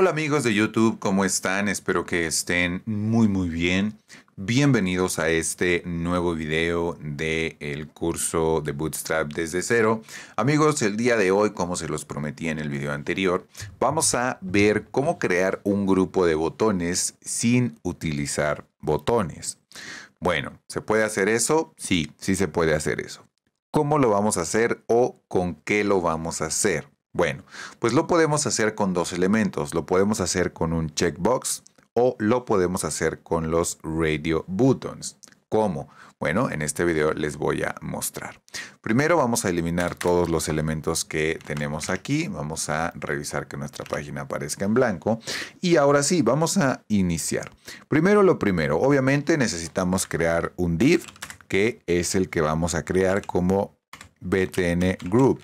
Hola amigos de YouTube, ¿cómo están? Espero que estén muy muy bien. Bienvenidos a este nuevo video del el curso de Bootstrap desde cero. Amigos, el día de hoy, como se los prometí en el video anterior, vamos a ver cómo crear un grupo de botones sin utilizar botones. Bueno, ¿se puede hacer eso? Sí, sí se puede hacer eso. ¿Cómo lo vamos a hacer o con qué lo vamos a hacer? Bueno, pues lo podemos hacer con dos elementos. Lo podemos hacer con un checkbox o lo podemos hacer con los radio buttons. ¿Cómo? Bueno, en este video les voy a mostrar. Primero vamos a eliminar todos los elementos que tenemos aquí. Vamos a revisar que nuestra página aparezca en blanco. Y ahora sí, vamos a iniciar. Primero lo primero, obviamente necesitamos crear un div que es el que vamos a crear como btn group.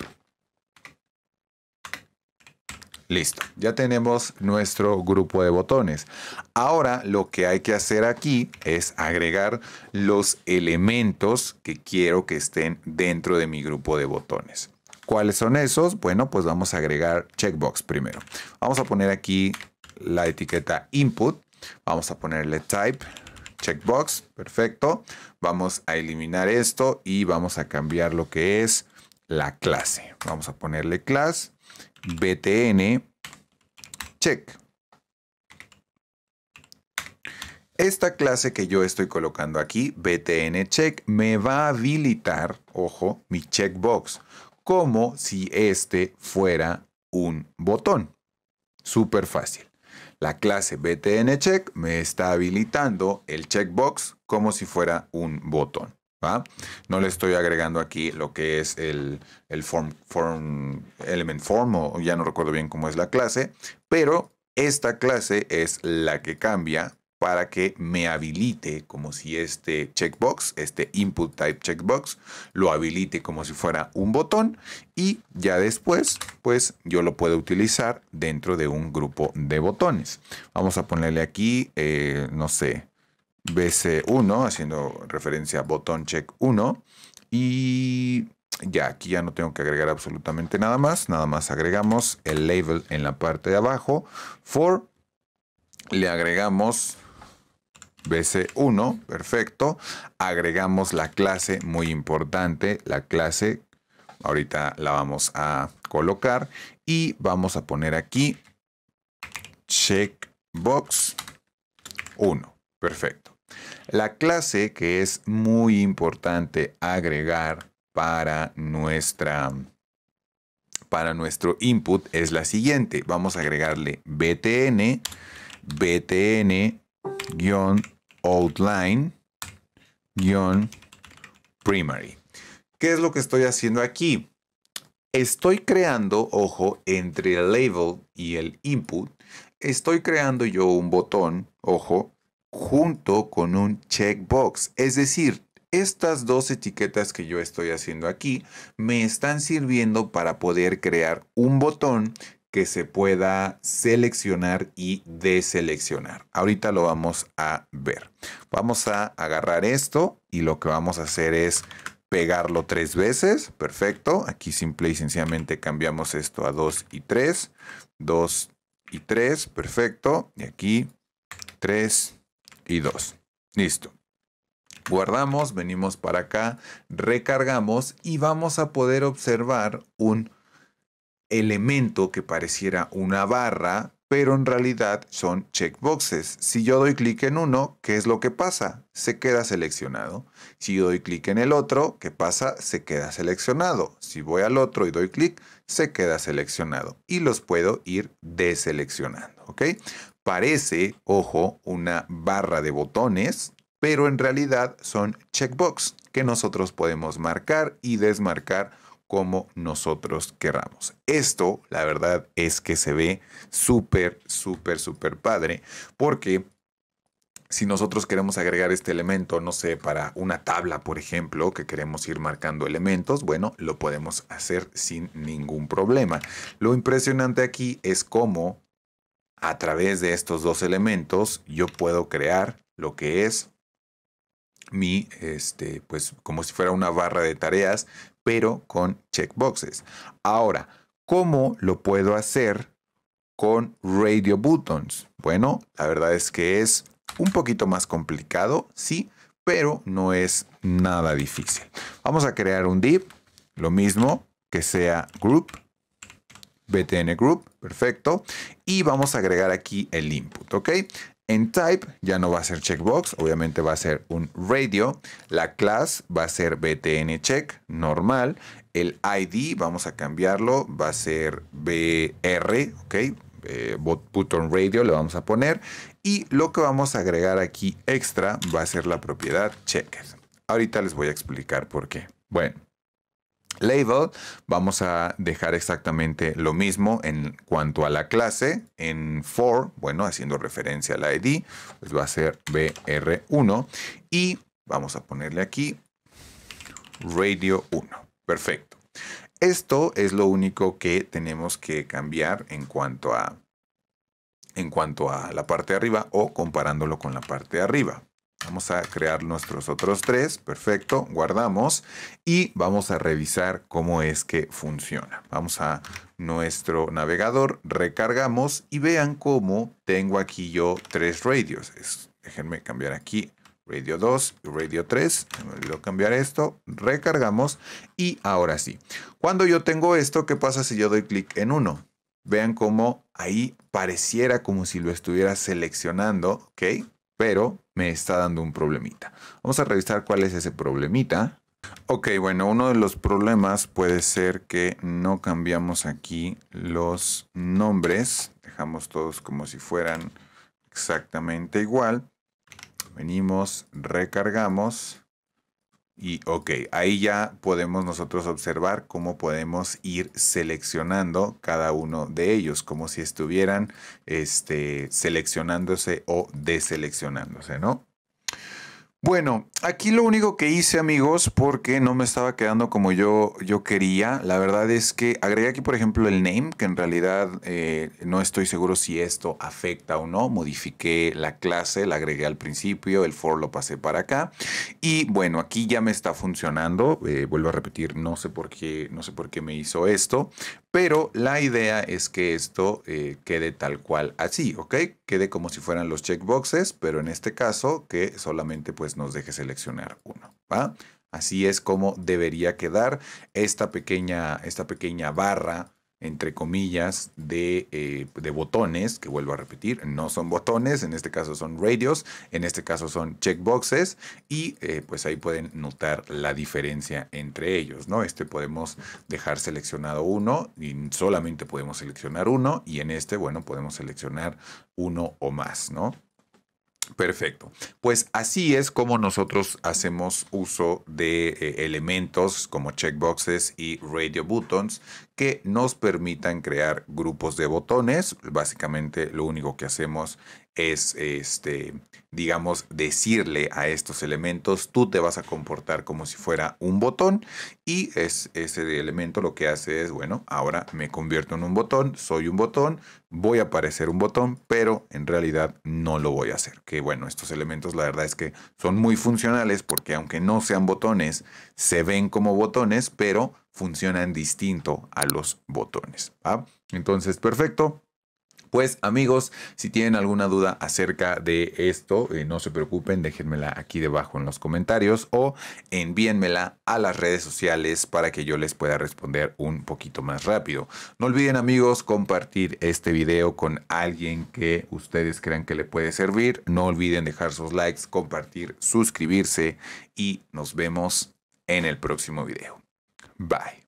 Listo, ya tenemos nuestro grupo de botones. Ahora lo que hay que hacer aquí es agregar los elementos que quiero que estén dentro de mi grupo de botones. ¿Cuáles son esos? Bueno, pues vamos a agregar checkbox primero. Vamos a poner aquí la etiqueta input. Vamos a ponerle type checkbox. Perfecto. Vamos a eliminar esto y vamos a cambiar lo que es la clase. Vamos a ponerle class btn check. Esta clase que yo estoy colocando aquí, btn check, me va a habilitar, ojo, mi checkbox, como si este fuera un botón. Súper fácil. La clase btn check me está habilitando el checkbox como si fuera un botón. No le estoy agregando aquí lo que es el, form, form, element form o ya no recuerdo bien cómo es la clase, pero esta clase es la que cambia para que me habilite como si este checkbox, este input type checkbox, lo habilite como si fuera un botón y ya después, pues yo lo puedo utilizar dentro de un grupo de botones. Vamos a ponerle aquí, eh, no sé, BC1, haciendo referencia a botón check 1. Y ya aquí ya no tengo que agregar absolutamente nada más. Nada más agregamos el label en la parte de abajo. For le agregamos BC1, perfecto. Agregamos la clase, muy importante, la clase. Ahorita la vamos a colocar y vamos a poner aquí checkbox 1. Perfecto. La clase que es muy importante agregar para nuestra para nuestro input es la siguiente. Vamos a agregarle btn btn-outline primary. ¿Qué es lo que estoy haciendo aquí? Estoy creando, ojo, entre el label y el input, estoy creando yo un botón, ojo, junto con un checkbox. Es decir, estas dos etiquetas que yo estoy haciendo aquí me están sirviendo para poder crear un botón que se pueda seleccionar y deseleccionar. Ahorita lo vamos a ver. Vamos a agarrar esto y lo que vamos a hacer es pegarlo tres veces. Perfecto. Aquí simple y sencillamente cambiamos esto a 2 y 3. 2 y 3. Perfecto. Y aquí 3 y 2. Listo. Guardamos, venimos para acá, recargamos y vamos a poder observar un elemento que pareciera una barra, pero en realidad son checkboxes. Si yo doy clic en uno, ¿qué es lo que pasa? Se queda seleccionado. Si doy clic en el otro, ¿qué pasa? Se queda seleccionado. Si voy al otro y doy clic, se queda seleccionado. Y los puedo ir deseleccionando, ¿ok? Parece, ojo, una barra de botones, pero en realidad son checkbox que nosotros podemos marcar y desmarcar como nosotros queramos. Esto, la verdad, es que se ve súper, súper, súper padre, porque si nosotros queremos agregar este elemento, no sé, para una tabla, por ejemplo, que queremos ir marcando elementos, bueno, lo podemos hacer sin ningún problema. Lo impresionante aquí es cómo a través de estos dos elementos yo puedo crear lo que es mi, este, pues como si fuera una barra de tareas, pero con checkboxes. Ahora, ¿cómo lo puedo hacer con radio buttons? Bueno, la verdad es que es un poquito más complicado, sí, pero no es nada difícil. Vamos a crear un div, lo mismo que sea group btn group, perfecto. Y vamos a agregar aquí el input, ¿ok? En type ya no va a ser checkbox, obviamente va a ser un radio. La class va a ser btn check, normal. El ID vamos a cambiarlo, va a ser br, ¿ok? Eh, button radio le vamos a poner. Y lo que vamos a agregar aquí extra va a ser la propiedad checkers Ahorita les voy a explicar por qué. Bueno, label, vamos a dejar exactamente lo mismo en cuanto a la clase. En for, bueno, haciendo referencia a la ID, pues va a ser br1 y vamos a ponerle aquí radio 1. Perfecto. Esto es lo único que tenemos que cambiar en cuanto a en cuanto a la parte de arriba o comparándolo con la parte de arriba. Vamos a crear nuestros otros tres. Perfecto. Guardamos y vamos a revisar cómo es que funciona. Vamos a nuestro navegador, recargamos y vean cómo tengo aquí yo tres radios. déjenme cambiar aquí radio 2 y radio 3. Me olvidó cambiar esto. Recargamos y ahora sí. Cuando yo tengo esto, ¿qué pasa si yo doy clic en uno? Vean cómo ahí pareciera como si lo estuviera seleccionando, ¿ok? Pero me está dando un problemita. Vamos a revisar cuál es ese problemita. Ok, bueno, uno de los problemas puede ser que no cambiamos aquí los nombres. Dejamos todos como si fueran exactamente igual. Venimos, recargamos y ok, ahí ya podemos nosotros observar cómo podemos ir seleccionando cada uno de ellos, como si estuvieran este, seleccionándose o deseleccionándose, ¿no? Bueno, aquí lo único que hice, amigos, porque no me estaba quedando como yo, yo quería, la verdad es que agregué aquí, por ejemplo, el name, que en realidad eh, no estoy seguro si esto afecta o no. Modifiqué la clase, la agregué al principio, el for lo pasé para acá. Y bueno, aquí ya me está funcionando. Eh, vuelvo a repetir, no sé por qué, no sé por qué me hizo esto, pero la idea es que esto eh, quede tal cual así, ¿ok? Quede como si fueran los checkboxes, pero en este caso que solamente pues nos deje seleccionar uno, ¿va? Así es como debería quedar esta pequeña, esta pequeña barra, entre comillas, eh, de, botones, que vuelvo a repetir, no son botones, en este caso son radios, en este caso son checkboxes, y eh, pues ahí pueden notar la diferencia entre ellos, ¿no? Este podemos dejar seleccionado uno, y solamente podemos seleccionar uno, y en este, bueno, podemos seleccionar uno o más, ¿no? Perfecto. Pues así es como nosotros hacemos uso de eh, elementos como checkboxes y radio buttons que nos permitan crear grupos de botones. Básicamente lo único que hacemos es es, este, digamos, decirle a estos elementos, tú te vas a comportar como si fuera un botón y es, ese elemento lo que hace es, bueno, ahora me convierto en un botón, soy un botón, voy a parecer un botón, pero en realidad no lo voy a hacer. Que bueno, estos elementos la verdad es que son muy funcionales porque aunque no sean botones, se ven como botones, pero funcionan distinto a los botones. Entonces, perfecto. Pues amigos, si tienen alguna duda acerca de esto, eh, no se preocupen, déjenmela aquí debajo en los comentarios o envíenmela a las redes sociales para que yo les pueda responder un poquito más rápido. No olviden amigos compartir este video con alguien que ustedes crean que le puede servir. No olviden dejar sus likes, compartir, suscribirse y nos vemos en el próximo video. Bye.